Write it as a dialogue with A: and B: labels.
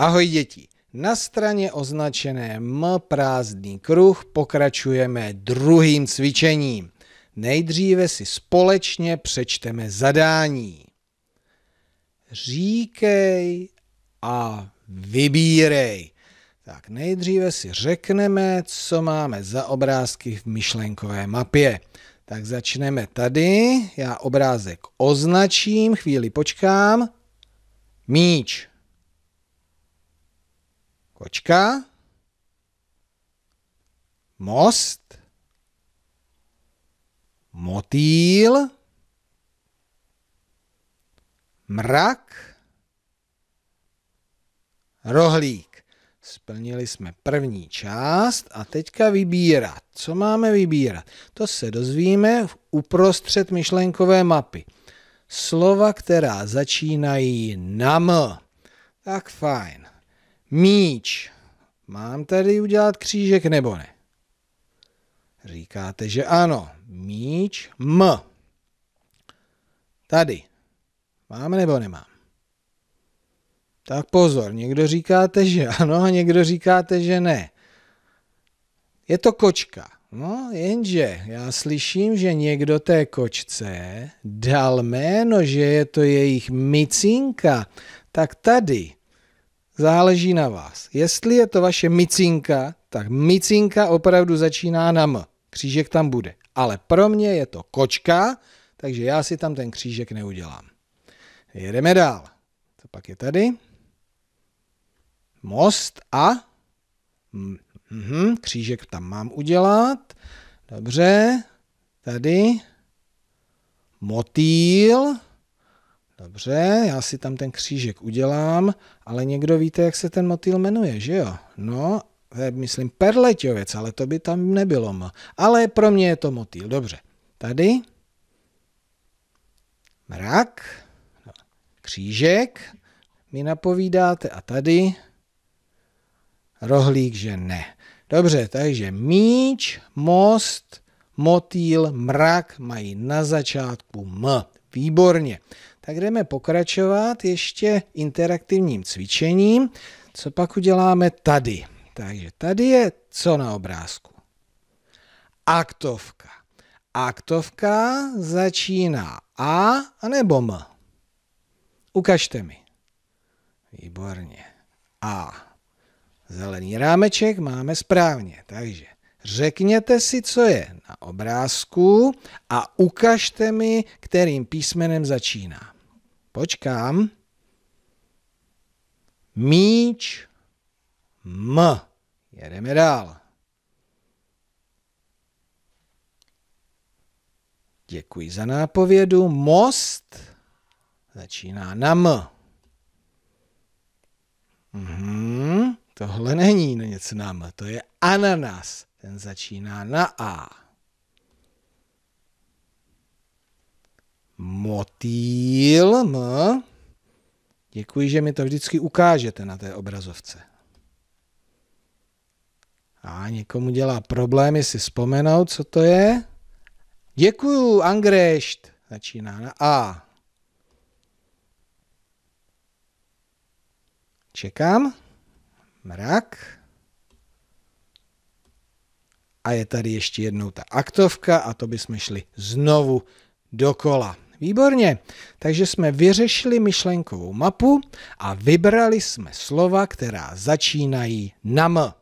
A: Ahoj děti! Na straně označené M prázdný kruh pokračujeme druhým cvičením. Nejdříve si společně přečteme zadání. Říkej a vybírej. Tak nejdříve si řekneme, co máme za obrázky v myšlenkové mapě. Tak začneme tady. Já obrázek označím, chvíli počkám. Míč kočka, most, motýl, mrak, rohlík. Splnili jsme první část a teďka vybírat. Co máme vybírat? To se dozvíme v uprostřed myšlenkové mapy. Slova, která začínají na m. Tak fajn. Míč. Mám tady udělat křížek nebo ne? Říkáte, že ano. Míč M. Tady. Mám nebo nemám? Tak pozor, někdo říkáte, že ano a někdo říkáte, že ne. Je to kočka. No, jenže já slyším, že někdo té kočce dal jméno, že je to jejich micinka. Tak tady záleží na vás. Jestli je to vaše micinka, tak micinka opravdu začíná na M. Křížek tam bude. Ale pro mě je to kočka, takže já si tam ten křížek neudělám. Jedeme dál. To pak je tady. Most a mhm, křížek tam mám udělat. Dobře. Tady. Motýl. Dobře, já si tam ten křížek udělám, ale někdo víte, jak se ten motýl jmenuje, že jo? No, myslím perleťovec, ale to by tam nebylo. M. Ale pro mě je to motýl, dobře. Tady mrak, no, křížek mi napovídáte a tady rohlík, že ne. Dobře, takže míč, most, motýl, mrak mají na začátku M. Výborně. Tak jdeme pokračovat ještě interaktivním cvičením. Co pak uděláme tady? Takže tady je co na obrázku? Aktovka. Aktovka začíná A anebo M. Ukažte mi. Výborně. A. Zelený rámeček máme správně, takže Řekněte si, co je na obrázku a ukažte mi, kterým písmenem začíná. Počkám. Míč M. Jedeme dál. Děkuji za nápovědu. Most začíná na M. Mhm, tohle není něco na M, to je ananas. Ten začíná na A. Motýl, M. Děkuji, že mi to vždycky ukážete na té obrazovce. A někomu dělá problémy si vzpomenout, co to je. Děkuju, Angrešt. Začíná na A. Čekám. Mrak a je tady ještě jednou ta aktovka a to bychom šli znovu dokola. Výborně, takže jsme vyřešili myšlenkovou mapu a vybrali jsme slova, která začínají na M.